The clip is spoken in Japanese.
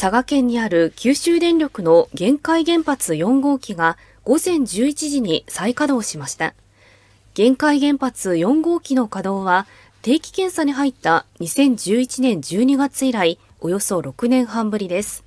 佐賀県にある九州電力の限界原発4号機が午前11時に再稼働しました。限界原発4号機の稼働は定期検査に入った2011年12月以来およそ6年半ぶりです。